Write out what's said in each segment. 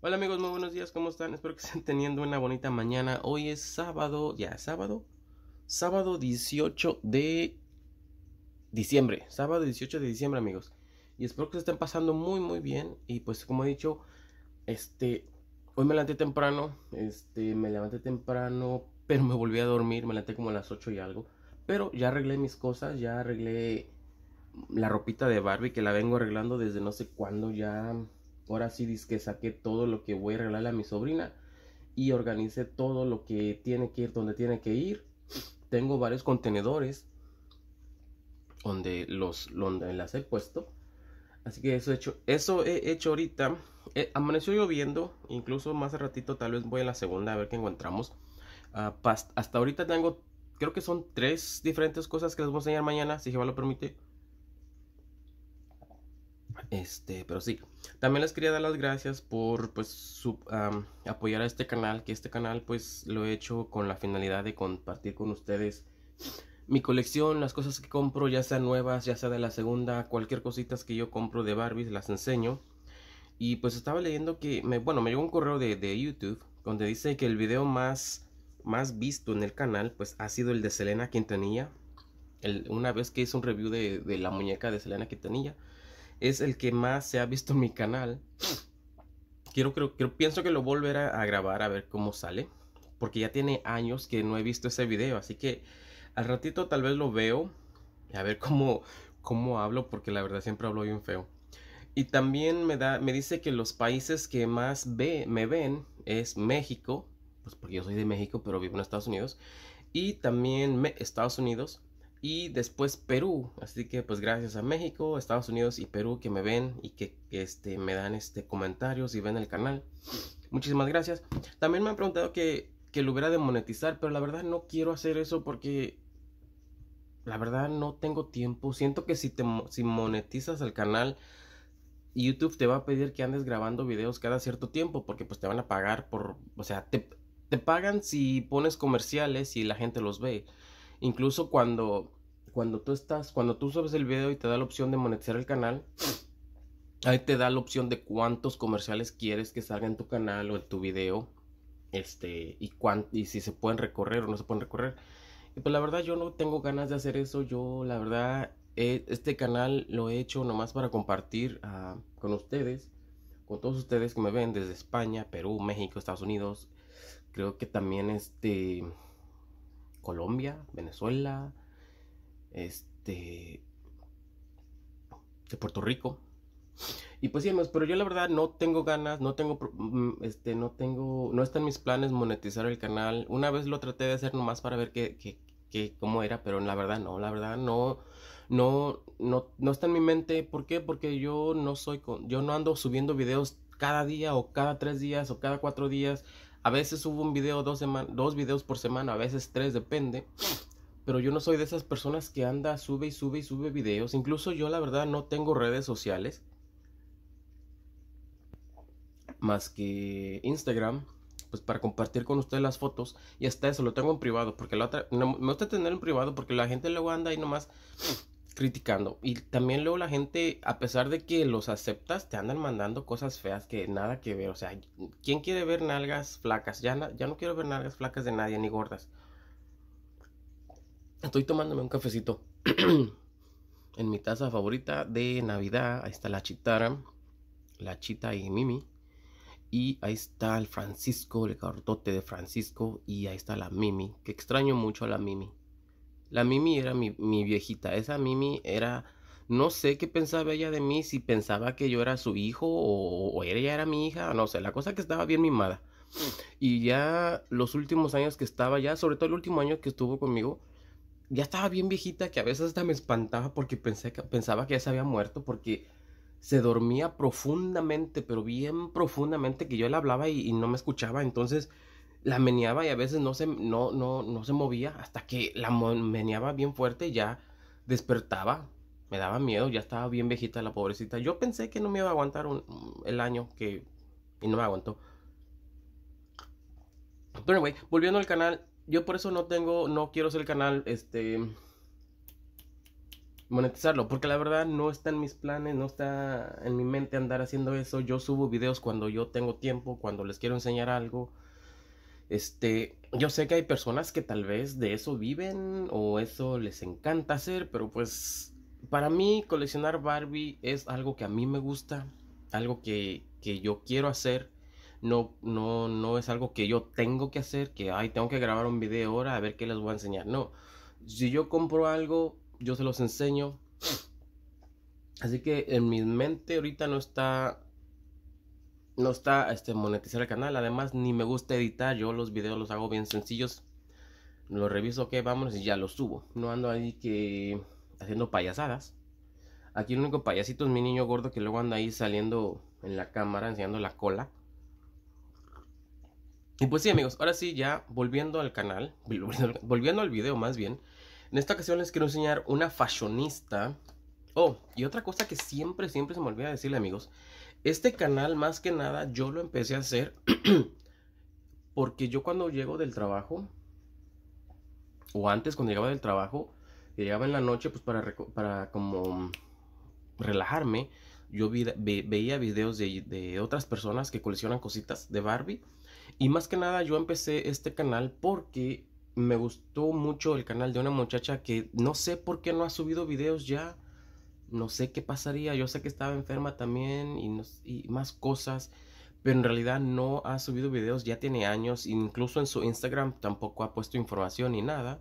Hola amigos, muy buenos días, ¿cómo están? Espero que estén teniendo una bonita mañana. Hoy es sábado, ya sábado, sábado 18 de diciembre, sábado 18 de diciembre amigos. Y espero que se estén pasando muy muy bien. Y pues como he dicho, este, hoy me levanté temprano, este, me levanté temprano, pero me volví a dormir, me levanté como a las 8 y algo. Pero ya arreglé mis cosas, ya arreglé la ropita de Barbie que la vengo arreglando desde no sé cuándo, ya ahora sí que saqué todo lo que voy a regalarle a mi sobrina y organicé todo lo que tiene que ir donde tiene que ir. Tengo varios contenedores donde los donde las he puesto. Así que eso he hecho, eso he hecho ahorita. Eh, amaneció lloviendo, incluso más a ratito tal vez voy a la segunda a ver qué encontramos. Ah, hasta ahorita tengo, creo que son tres diferentes cosas que les voy a enseñar mañana, si Jehová lo permite. Este, pero sí. También les quería dar las gracias por pues apoyar a este canal, que este canal pues lo he hecho con la finalidad de compartir con ustedes mi colección, las cosas que compro, ya sean nuevas, ya sea de la segunda, cualquier cositas que yo compro de Barbies, las enseño. Y pues estaba leyendo que, bueno, me llegó un correo de, YouTube donde dice que el video más, más visto en el canal pues ha sido el de Selena Quintanilla. una vez que hice un review de, de la muñeca de Selena Quintanilla es el que más se ha visto en mi canal. Quiero, creo, creo, pienso que lo volverá a grabar a ver cómo sale. Porque ya tiene años que no he visto ese video. Así que al ratito tal vez lo veo. A ver cómo, cómo hablo. Porque la verdad siempre hablo bien feo. Y también me, da, me dice que los países que más ve, me ven es México. Pues porque yo soy de México, pero vivo en Estados Unidos. Y también me, Estados Unidos y después Perú. Así que pues gracias a México, Estados Unidos y Perú que me ven y que este, me dan este, comentarios y ven el canal. Muchísimas gracias. También me han preguntado que, que lo hubiera de monetizar, pero la verdad no quiero hacer eso porque la verdad no tengo tiempo. Siento que si, te, si monetizas el canal... YouTube te va a pedir que andes grabando videos cada cierto tiempo porque pues te van a pagar por, o sea, te, te pagan si pones comerciales y la gente los ve. Incluso cuando, cuando tú estás, cuando tú subes el video y te da la opción de monetizar el canal, ahí te da la opción de cuántos comerciales quieres que salga en tu canal o en tu video. Este, y, y si se pueden recorrer o no se pueden recorrer. Y pues la verdad yo no tengo ganas de hacer eso. Yo la verdad este canal lo he hecho nomás para compartir ah, con ustedes, con todos ustedes que me ven desde España, Perú, México, Estados Unidos. Creo que también este Colombia, Venezuela, este, de Puerto Rico. Y pues sí, pero yo la verdad no tengo ganas, no tengo, mm, mm, este, no tengo, no están mis planes monetizar el canal. Una vez lo traté de hacer nomás para ver qué, qué, qué cómo era, pero la verdad no, la verdad no, no, no, no está en mi mente. ¿Por qué? Porque yo no soy, con, yo no ando subiendo videos cada día o cada tres días o cada cuatro días. A veces subo un video dos, dos videos por semana, a veces tres, depende. Pero yo no soy de esas personas que anda, sube y sube y sube videos. Incluso yo la verdad no tengo redes sociales. Más que Instagram pues para compartir con ustedes las fotos y hasta eso lo tengo en privado porque la otra me gusta tener en privado porque la gente luego anda y nomás criticando. Y también luego la gente, a pesar de que los aceptas, te andan mandando cosas feas que nada que ver. O sea, ¿quién quiere ver nalgas flacas? Ya, ya no quiero ver nalgas flacas de nadie, ni gordas. Estoy tomándome un cafecito en mi taza favorita de Navidad. Ahí está la chitara, la chita y Mimi. Y ahí está el Francisco, el cartote de Francisco. Y ahí está la Mimi, que extraño mucho a la Mimi. La Mimi era mi, viejita, esa Mimi era... No sé qué pensaba ella de mí, si pensaba que yo era su hijo o, ella era mi hija, no sé, la cosa que estaba bien mimada. Mm. Y ya los últimos años que estaba, ya sobre todo el último año que estuvo conmigo, ya estaba bien viejita que a veces hasta me espantaba porque pensaba que ya se había muerto porque se dormía profundamente, pero bien profundamente que yo le hablaba y no me escuchaba. Entonces la meneaba y a veces no se, no, no, no se movía hasta que la meneaba bien fuerte ya despertaba. Me daba miedo, ya estaba bien viejita la pobrecita. Yo pensé que no me iba a aguantar el año que... Y no me aguantó. Pero anyway, volviendo al canal, yo por eso no tengo, no quiero hacer el canal, este... Monetizarlo, porque la verdad no está en mis planes, no está en mi mente andar haciendo eso. Yo subo videos cuando yo tengo tiempo, cuando les quiero enseñar algo este, yo sé que hay personas que tal vez de eso viven o eso les encanta hacer, pero pues para mí coleccionar Barbie es algo que a mí me gusta, algo que, yo quiero hacer. No, no, no es algo que yo tengo que hacer, que ay, tengo que grabar un video ahora a ver qué les voy a enseñar. No, si yo compro algo, yo se los enseño. Así que en mi mente ahorita no está no está este, monetizar el canal. Además, ni me gusta editar. Yo los videos los hago bien sencillos. Los reviso, que vamos vámonos y ya los subo. No ando ahí que haciendo payasadas. Aquí el único payasito es mi niño gordo que luego anda ahí saliendo en la cámara enseñando la cola. Y pues sí, amigos, ahora sí, ya volviendo al canal, volviendo al video más bien. En esta ocasión les quiero enseñar una fashionista. Oh, y otra cosa que siempre, siempre se me olvida decirle, amigos, este canal, más que nada, yo lo empecé a hacer porque yo cuando llego del trabajo, o antes cuando llegaba del trabajo, llegaba en la noche pues para, para como relajarme, yo veía videos de, de, otras personas que coleccionan cositas de Barbie. Y más que nada yo empecé este canal porque me gustó mucho el canal de una muchacha que no sé por qué no ha subido videos ya no sé qué pasaría. Yo sé que estaba enferma también y, más cosas, pero en realidad no ha subido videos, ya tiene años, incluso en su Instagram tampoco ha puesto información ni nada.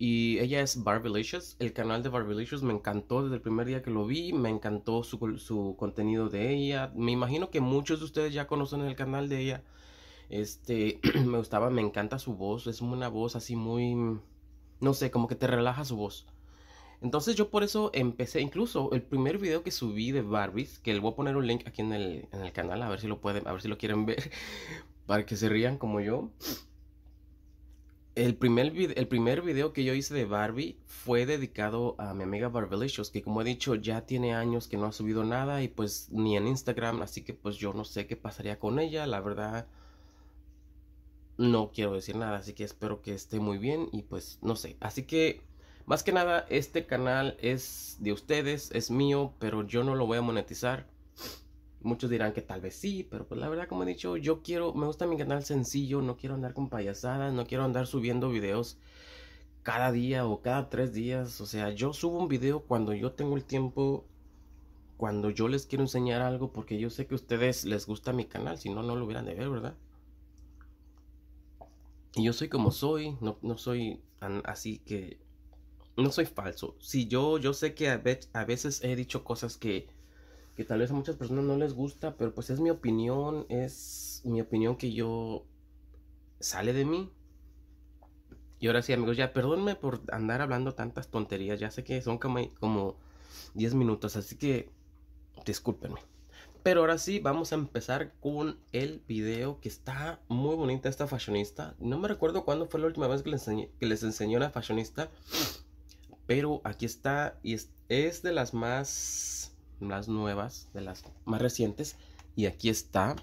Y ella es Barbilicious, el canal de Barbilicious me encantó desde el primer día que lo vi, me encantó su, contenido de ella. Me imagino que muchos de ustedes ya conocen el canal de ella. Este, me gustaba, me encanta su voz, es una voz así muy, no sé, como que te relaja su voz entonces yo por eso empecé, incluso el primer video que subí de Barbies, que le voy a poner un link aquí en el, en el canal, a ver si lo pueden, a ver si lo quieren ver, para que se rían como yo. El primer, el primer video que yo hice de Barbie fue dedicado a mi amiga Barbilicious, que como he dicho ya tiene años que no ha subido nada y pues ni en Instagram, así que pues yo no sé qué pasaría con ella, la verdad no quiero decir nada, así que espero que esté muy bien y pues no sé, así que más que nada, este canal es de ustedes, es mío, pero yo no lo voy a monetizar. Muchos dirán que tal vez sí, pero pues la verdad, como he dicho, yo quiero, me gusta mi canal sencillo, no quiero andar con payasadas, no quiero andar subiendo videos cada día o cada tres días. O sea, yo subo un video cuando yo tengo el tiempo, cuando yo les quiero enseñar algo, porque yo sé que a ustedes les gusta mi canal, si no, no lo hubieran de ver, ¿verdad? Y yo soy como soy, no, no soy así que no soy falso. Si yo, yo sé que a, veces he dicho cosas que, que tal vez a muchas personas no les gusta, pero pues es mi opinión, es mi opinión que yo sale de mí. Y ahora sí, amigos, ya perdónme por andar hablando tantas tonterías. Ya sé que son como, como 10 minutos, así que discúlpenme. Pero ahora sí, vamos a empezar con el video que está muy bonita esta fashionista. No me recuerdo cuándo fue la última vez que les enseñé, que les fashionista. Pero aquí está y es, de las más, las nuevas, de las más recientes. Y aquí está.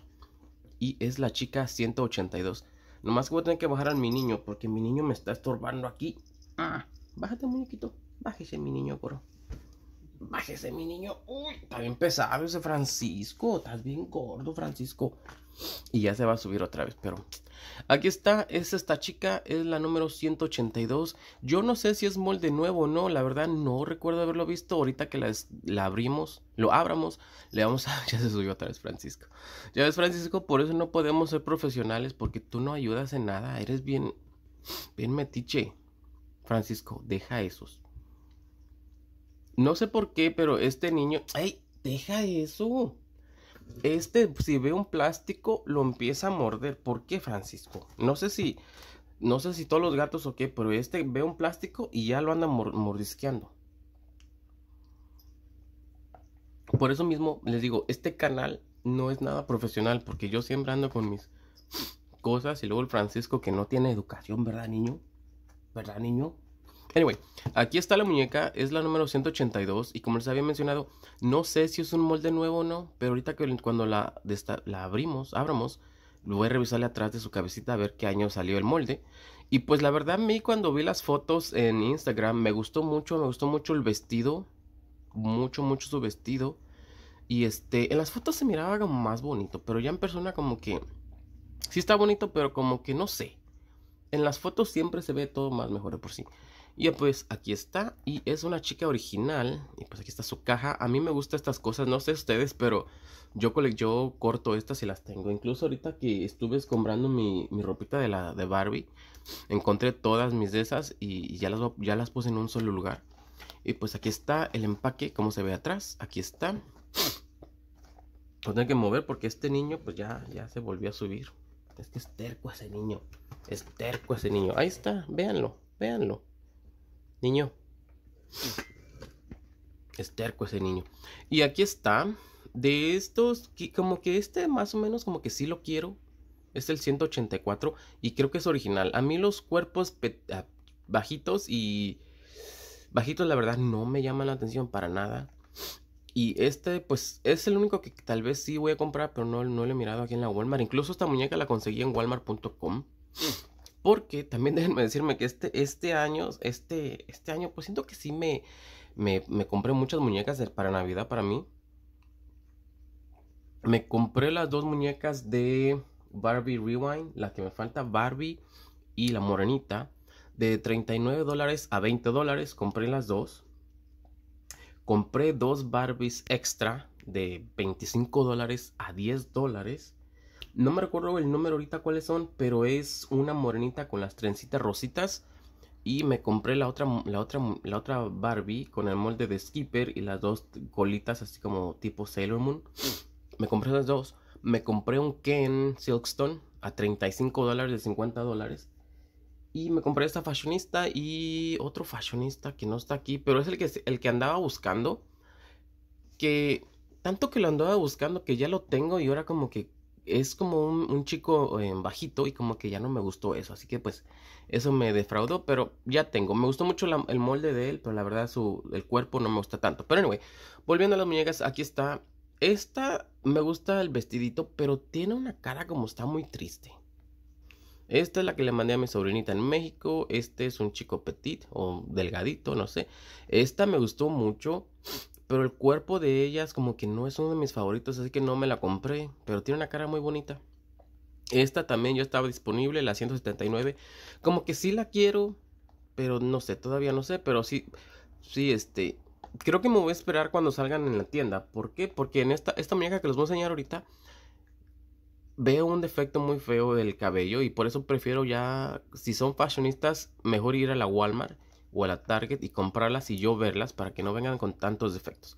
Y es la chica 182. Nomás que voy a tener que bajar a mi niño porque mi niño me está estorbando aquí. Ah, bájate, muñequito. Bájese, mi niño, coro. Bájese, mi niño. Uy, está bien pesado ese Francisco. Estás bien gordo, Francisco. Y ya se va a subir otra vez, pero aquí está, es esta chica, es la número 182. Yo no sé si es molde nuevo o no, la verdad no recuerdo haberlo visto. Ahorita que la, abrimos, lo abramos, le vamos a... Ya se subió otra vez Francisco. Ya ves Francisco, por eso no podemos ser profesionales, porque tú no ayudas en nada, eres bien, bien metiche. Francisco, deja esos. No sé por qué, pero este niño. ¡Ay! Deja eso. Este, si ve un plástico, lo empieza a morder. ¿Por qué, Francisco? No sé si. No sé si todos los gatos o qué, pero este ve un plástico y ya lo anda mordisqueando. Por eso mismo les digo, este canal no es nada profesional, porque yo siempre ando con mis cosas y luego el Francisco que no tiene educación, ¿verdad, niño? ¿Verdad, niño? Anyway, aquí está la muñeca, es la número 182 y como les había mencionado, no sé si es un molde nuevo o no, pero ahorita que cuando la, la abrimos, abramos, voy a revisarle atrás de su cabecita a ver qué año salió el molde. Y pues la verdad a mí cuando vi las fotos en Instagram me gustó mucho, me gustó mucho el vestido, mucho, mucho su vestido. Y este, en las fotos se miraba como más bonito, pero ya en persona como que sí está bonito, pero como que no sé. En las fotos siempre se ve todo más mejor por sí. Y pues aquí está. Y es una chica original. Y pues aquí está su caja. A mí me gustan estas cosas. No sé ustedes, pero yo, corto estas y las tengo. Incluso ahorita que estuve comprando mi, mi, ropita de la de Barbie. Encontré todas mis de esas. Y ya las, ya las puse en un solo lugar. Y pues aquí está el empaque. Como se ve atrás. Aquí está. Lo tengo que mover porque este niño pues ya, ya se volvió a subir. Es que es terco ese niño. Es terco ese niño. Ahí está, véanlo, véanlo. Niño. Es terco ese niño. Y aquí está. De estos, como que este más o menos como que sí lo quiero. Es el 184 y creo que es original. A mí los cuerpos ah, bajitos y bajitos la verdad no me llaman la atención para nada. Y este pues es el único que tal vez sí voy a comprar, pero no, no lo he mirado aquí en la Walmart. Incluso esta muñeca la conseguí en walmart.com. Porque también déjenme decirme que este, este año, este, este año, pues siento que sí me, me, compré muchas muñecas para Navidad para mí. Me compré las dos muñecas de Barbie Rewind, la que me falta, Barbie y la morenita. De 39 dólares a 20 dólares compré las dos. Compré dos Barbies extra de 25 dólares a 10 dólares. No me recuerdo el número ahorita cuáles son, pero es una morenita con las trencitas rositas. Y me compré la otra, la otra, la otra Barbie con el molde de Skipper y las dos colitas así como tipo Sailor Moon. Mm. Me compré esas dos. Me compré un Ken Silkstone a 35 dólares de 50 dólares. Y me compré esta fashionista y otro fashionista que no está aquí, pero es el que, el que andaba buscando. Que tanto que lo andaba buscando que ya lo tengo y ahora como que es como un, chico em, bajito y como que ya no me gustó eso. Así que pues eso me defraudó, pero ya tengo. Me gustó mucho el molde de él, pero la verdad su, el cuerpo no me gusta tanto. Pero anyway, volviendo a las muñecas, aquí está. Esta me gusta el vestidito, pero tiene una cara como está muy triste. Esta es la que le mandé a mi sobrinita en México. Este es un chico petit o delgadito, no sé. Esta me gustó mucho. Pero el cuerpo de ellas como que no es uno de mis favoritos, así que no me la compré. Pero tiene una cara muy bonita. Esta también ya estaba disponible, la 179. Como que sí la quiero, pero no sé, todavía no sé. Pero sí, sí, este... Creo que me voy a esperar cuando salgan en la tienda. ¿Por qué? Porque en esta, esta muñeca que les voy a enseñar ahorita veo un defecto muy feo del cabello y por eso prefiero ya, si son fashionistas, mejor ir a la Walmart o a la Target y comprarlas y yo verlas para que no vengan con tantos defectos.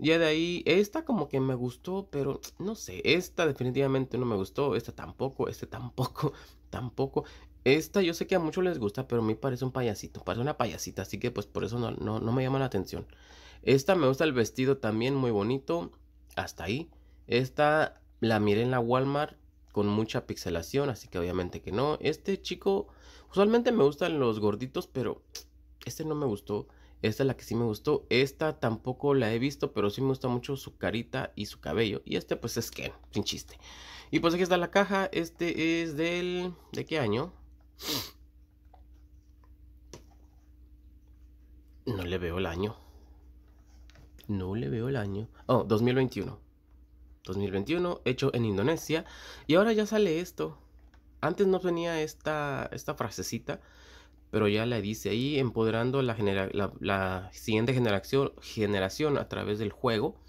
Ya de ahí, esta como que me gustó, pero no sé, esta definitivamente no me gustó, esta tampoco, este tampoco, tampoco. Esta yo sé que a muchos les gusta, pero a mí parece un payasito, parece una payasita, así que pues por eso no, no, no me llama la atención. Esta me gusta el vestido también, muy bonito, hasta ahí. Esta la miré en la Walmart con mucha pixelación, así que obviamente que no. Este chico, usualmente me gustan los gorditos, pero este no me gustó, esta es la que sí me gustó, esta tampoco la he visto, pero sí me gusta mucho su carita y su cabello. Y este pues es que, sin chiste. Y pues aquí está la caja, este es del... ¿De qué año? No le veo el año. No le veo el año. Oh, 2021. 2021, hecho en Indonesia. Y ahora ya sale esto. Antes no tenía esta, esta frasecita pero ya la dice ahí, empoderando la, siguiente generación, generación a través del juego.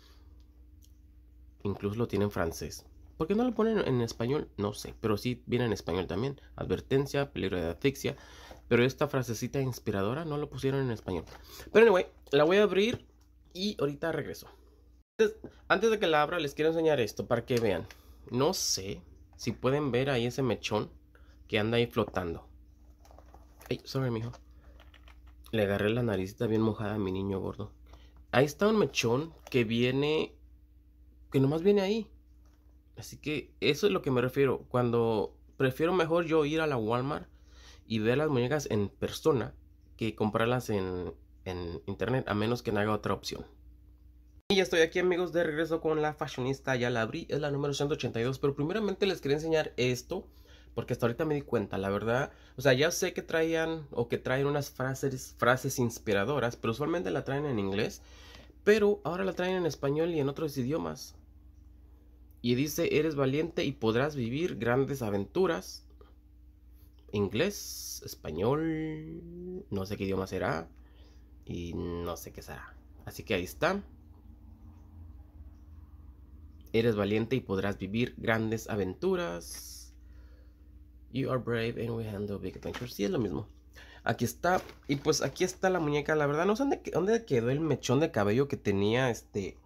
Incluso lo tiene en francés. ¿Por qué no lo ponen en español? No sé, pero sí viene en español también. Advertencia, peligro de asfixia. Pero esta frasecita inspiradora no lo pusieron en español. Pero anyway, la voy a abrir y ahorita regreso. antes de que la abra, les quiero enseñar esto para que vean. No sé si pueden ver ahí ese mechón que anda ahí flotando. Ay, sorry, mijo. Le agarré la naricita bien mojada a mi niño gordo. Ahí está un mechón que viene. Que nomás viene ahí. Así que eso es lo que me refiero. Cuando prefiero mejor yo ir a la Walmart y ver las muñecas en persona que comprarlas en, en internet, a menos que no haga otra opción. Y ya estoy aquí amigos de regreso con la fashionista, ya la abrí, es la número 182, pero primeramente les quería enseñar esto. Porque hasta ahorita me di cuenta, la verdad. O sea, ya sé que traían o que traen unas frases, frases inspiradoras, pero usualmente la traen en inglés. Pero ahora la traen en español y en otros idiomas. Y dice, eres valiente y podrás vivir grandes aventuras. Inglés, español, no sé qué idioma será. Y no sé qué será. Así que ahí está. Eres valiente y podrás vivir grandes aventuras. You are brave and we handle big adventures. Sí, es lo mismo. Aquí está. Y pues aquí está la muñeca. La verdad, no sé dónde, quedó el mechón de cabello que tenía este.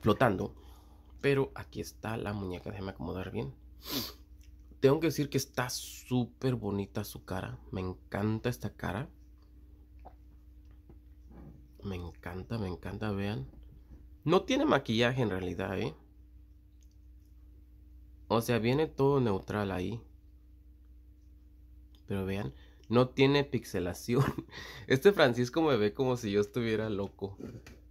flotando. Pero aquí está la muñeca. Déjame acomodar bien. Tengo que decir que está súper bonita su cara. Me encanta esta cara. Me encanta, me encanta, vean. No tiene maquillaje en realidad, ¿eh? O sea, viene todo neutral ahí. Pero vean, no tiene pixelación. Este Francisco me ve como si yo estuviera loco.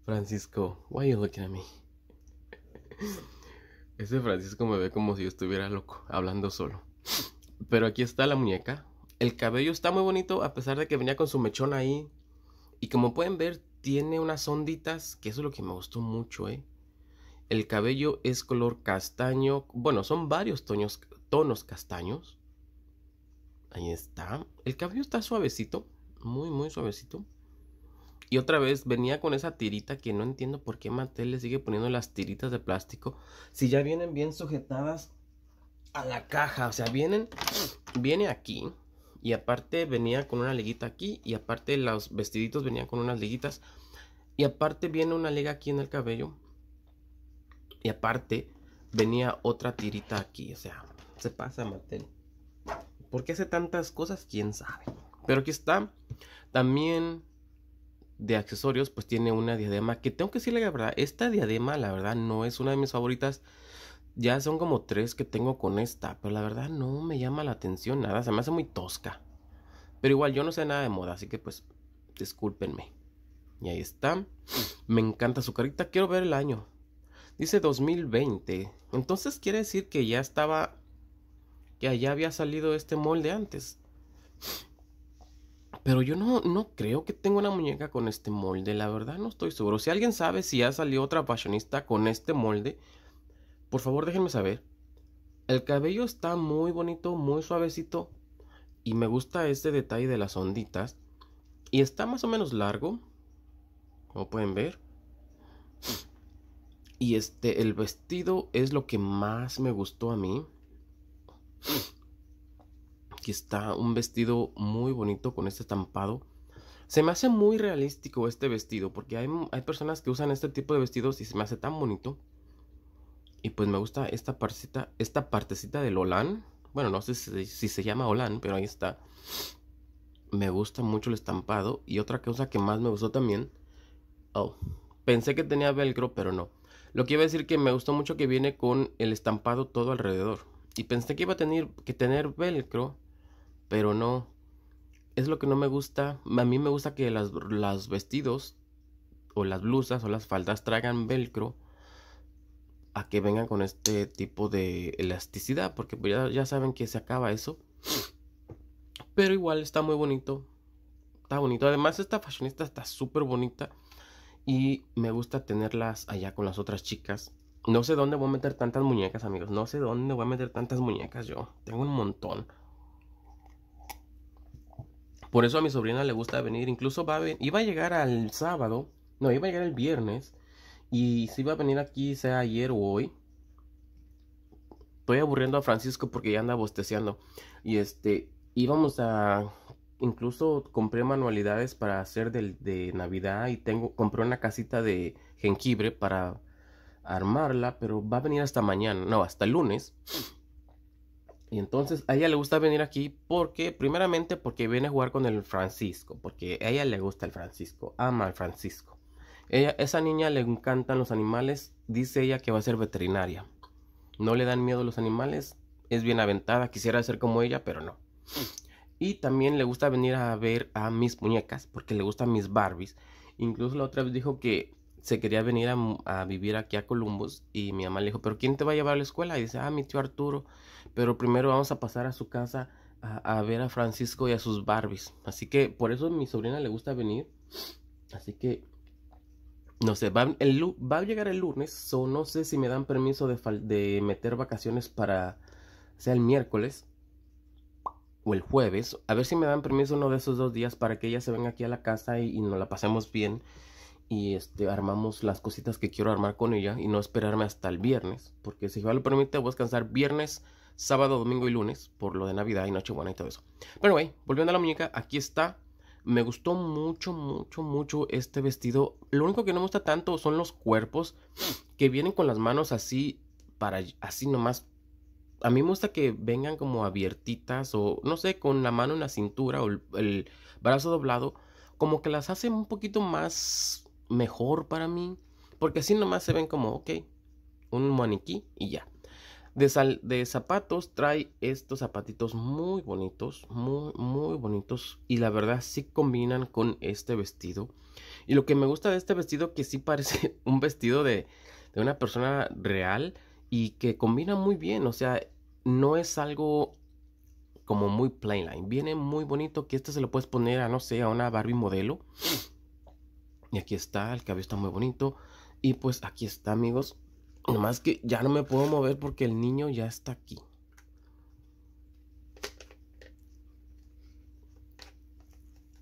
Francisco, why are you looking at me? Este Francisco me ve como si yo estuviera loco, hablando solo. Pero aquí está la muñeca. El cabello está muy bonito a pesar de que venía con su mechón ahí. Y como pueden ver, tiene unas onditas, que eso es lo que me gustó mucho, ¿eh? El cabello es color castaño. Bueno, son varios tonos, tonos castaños. Ahí está. El cabello está suavecito. Muy, muy suavecito. Y otra vez venía con esa tirita que no entiendo por qué Mattel le sigue poniendo las tiritas de plástico. Si ya vienen bien sujetadas a la caja. O sea, vienen. Viene aquí. Y aparte venía con una liguita aquí. Y aparte los vestiditos venían con unas liguitas. Y aparte viene una liga aquí en el cabello. Y aparte, venía otra tirita aquí. O sea, se pasa, Mattel. ¿Por qué hace tantas cosas? ¿Quién sabe? Pero aquí está. También de accesorios, pues tiene una diadema. Que tengo que decirle la verdad, esta diadema, la verdad, no es una de mis favoritas. Ya son como tres que tengo con esta. Pero la verdad no me llama la atención nada. Se me hace muy tosca. Pero igual, yo no sé nada de moda. Así que pues, discúlpenme. Y ahí está. Me encanta su carita. Quiero ver el año. Dice 2020. Entonces quiere decir que ya estaba. Que allá había salido este molde antes. Pero yo no, no creo que tenga una muñeca con este molde. La verdad no estoy seguro. Si alguien sabe si ha salido otra pasionista con este molde. Por favor déjenme saber. El cabello está muy bonito, muy suavecito. Y me gusta este detalle de las onditas. Y está más o menos largo. Como pueden ver. Y este, el vestido es lo que más me gustó a mí. Aquí está un vestido muy bonito con este estampado. Se me hace muy realístico este vestido porque hay, personas que usan este tipo de vestidos y se me hace tan bonito. Y pues me gusta esta partecita, esta partecita del Olan. Bueno, no sé si, si se llama Olan, pero ahí está. Me gusta mucho el estampado. Y otra cosa que más me gustó también. Oh, pensé que tenía velcro, pero no. Lo que iba a decir que me gustó mucho que viene con el estampado todo alrededor. Y pensé que iba a tener que tener velcro, pero no. Es lo que no me gusta. A mí me gusta que las, vestidos o las blusas o las faldas traigan velcro a que vengan con este tipo de elasticidad, porque pues ya, ya saben que se acaba eso. Pero igual está muy bonito. Está bonito. Además, esta fashionista está súper bonita y me gusta tenerlas allá con las otras chicas. No sé dónde voy a meter tantas muñecas, amigos. No sé dónde voy a meter tantas muñecas yo. Tengo un montón. Por eso a mi sobrina le gusta venir. Incluso va a iba a llegar al sábado. No, iba a llegar el viernes. Y si iba a venir aquí, sea ayer o hoy. Estoy aburriendo a Francisco porque ya anda bosteceando. Y este, íbamos a incluso compré manualidades para hacer de, Navidad y tengo, compré una casita de jengibre para armarla, pero va a venir hasta mañana, no, hasta el lunes. Y entonces a ella le gusta venir aquí porque, primeramente, porque viene a jugar con el Francisco, porque a ella le gusta el Francisco, ama al Francisco. Ella, esa niña le encantan los animales, dice ella que va a ser veterinaria. No le dan miedo los animales, es bien aventada, quisiera ser como ella, pero no. Y también le gusta venir a ver a mis muñecas, porque le gustan mis Barbies. Incluso la otra vez dijo que se quería venir a, vivir aquí a Columbus y mi mamá le dijo, pero ¿quién te va a llevar a la escuela? Y dice, ah, mi tío Arturo, pero primero vamos a pasar a su casa a, ver a Francisco y a sus Barbies. Así que por eso mi sobrina le gusta venir. Así que, no sé, va, va a llegar el lunes, o no sé si me dan permiso de, de meter vacaciones para, sea, el miércoles o el jueves, a ver si me dan permiso uno de esos dos días para que ella se venga aquí a la casa y, nos la pasemos bien y este, armamos las cositas que quiero armar con ella y no esperarme hasta el viernes, porque si Jehová lo permite voy a descansar viernes, sábado, domingo y lunes por lo de Navidad y Nochebuena y todo eso. Pero bueno, volviendo a la muñeca, aquí está. Me gustó mucho, mucho, mucho este vestido. Lo único que no me gusta tanto son los cuerpos que vienen con las manos así para así nomás a mí me gusta que vengan como abiertitas o no sé, con la mano en la cintura o el, brazo doblado, como que las hace un poquito más mejor para mí, porque así nomás se ven como, ok, un maniquí y ya. De, de zapatos trae estos zapatitos muy bonitos, muy, muy bonitos y la verdad sí combinan con este vestido. Y lo que me gusta de este vestido que sí parece un vestido de, de una persona real, y que combina muy bien, o sea, no es algo como muy line. viene muy bonito que este se lo puedes poner a, no sé, a una Barbie modelo. Y aquí está, el cabello está muy bonito. Y pues aquí está, amigos. Nomás que ya no me puedo mover porque el niño ya está aquí.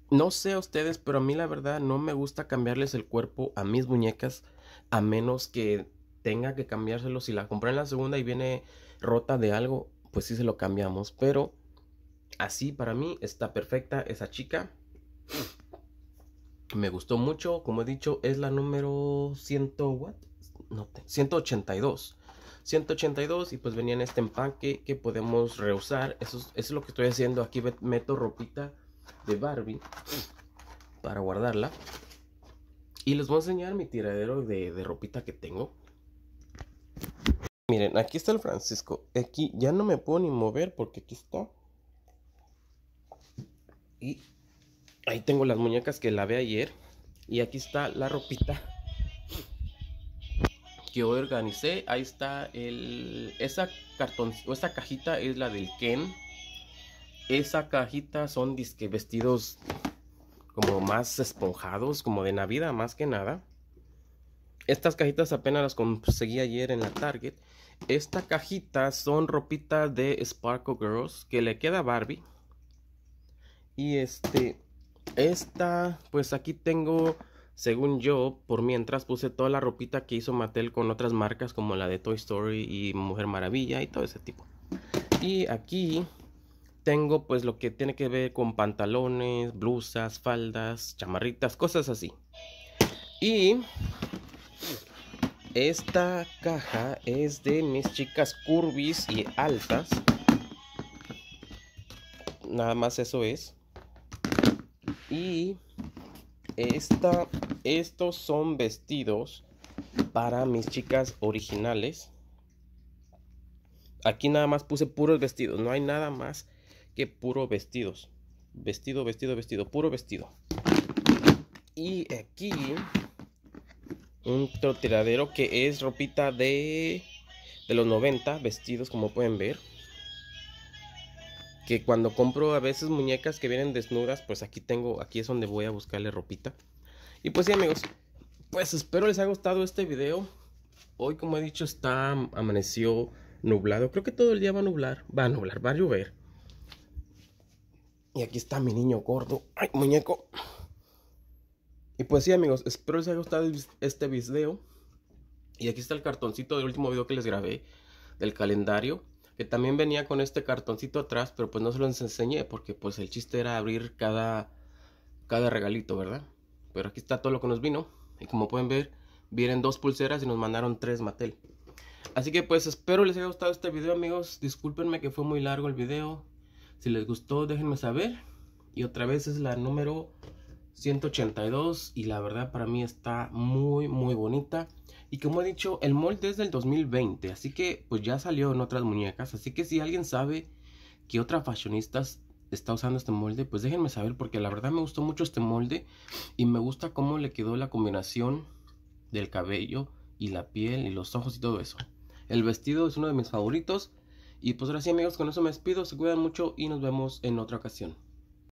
No sé a ustedes, pero a mí la verdad no me gusta cambiarles el cuerpo a mis muñecas a menos que tenga que cambiárselo. Si la compré en la segunda y viene rota de algo, pues sí se lo cambiamos. Pero así para mí está perfecta esa chica. Me gustó mucho, como he dicho, es la número 100, No, 182. 182 y pues venía en este empaque que podemos reusar. Eso es, lo que estoy haciendo. Aquí meto ropita de Barbie para guardarla. Y les voy a enseñar mi tiradero de, de ropita que tengo. Miren, aquí está el Francisco. Aquí ya no me puedo ni mover porque aquí está. Y ahí tengo las muñecas que lavé ayer. Y aquí está la ropita que organicé. Ahí está el. Esa cartón. O esa cajita es la del Ken. Esa cajita son disque vestidos como más esponjados, como de Navidad más que nada. Estas cajitas apenas las conseguí ayer en la Target. Esta cajita son ropita de Sparkle Girls que le queda a Barbie. Y este, esta, pues aquí tengo, según yo, por mientras puse toda la ropita que hizo Mattel con otras marcas como la de Toy Story y Mujer Maravilla y todo ese tipo. Y aquí tengo pues lo que tiene que ver con pantalones, blusas, faldas, chamarritas, cosas así. Y esta caja es de mis chicas curvis y altas. Nada más eso es. Y esta, estos son vestidos para mis chicas originales. Aquí nada más puse puros vestidos. No hay nada más que puro vestidos. Vestido, vestido, vestido. Puro vestido. Y aquí un troteadero que es ropita de, de los 90, vestidos como pueden ver. Que cuando compro a veces muñecas que vienen desnudas, pues aquí tengo, aquí es donde voy a buscarle ropita. Y pues sí amigos, pues espero les haya gustado este video. Hoy como he dicho está, amaneció nublado. Creo que todo el día va a nublar, va a nublar, va a llover. Y aquí está mi niño gordo. Ay, muñeco. Y pues sí amigos, espero les haya gustado este video. Y aquí está el cartoncito del último video que les grabé del calendario. Que también venía con este cartoncito atrás, pero pues no se los enseñé porque pues el chiste era abrir cada, cada regalito, ¿verdad? Pero aquí está todo lo que nos vino. Y como pueden ver, vienen dos pulseras y nos mandaron tres Mattel. Así que pues espero les haya gustado este video amigos. Discúlpenme que fue muy largo el video. Si les gustó déjenme saber. Y otra vez es la número 182 y la verdad para mí está muy muy bonita y como he dicho el molde es del 2020 así que pues ya salió en otras muñecas así que si alguien sabe que otra fashionista está usando este molde pues déjenme saber porque la verdad me gustó mucho este molde y me gusta cómo le quedó la combinación del cabello y la piel y los ojos y todo eso el vestido es uno de mis favoritos y pues ahora sí amigos con eso me despido se cuidan mucho y nos vemos en otra ocasión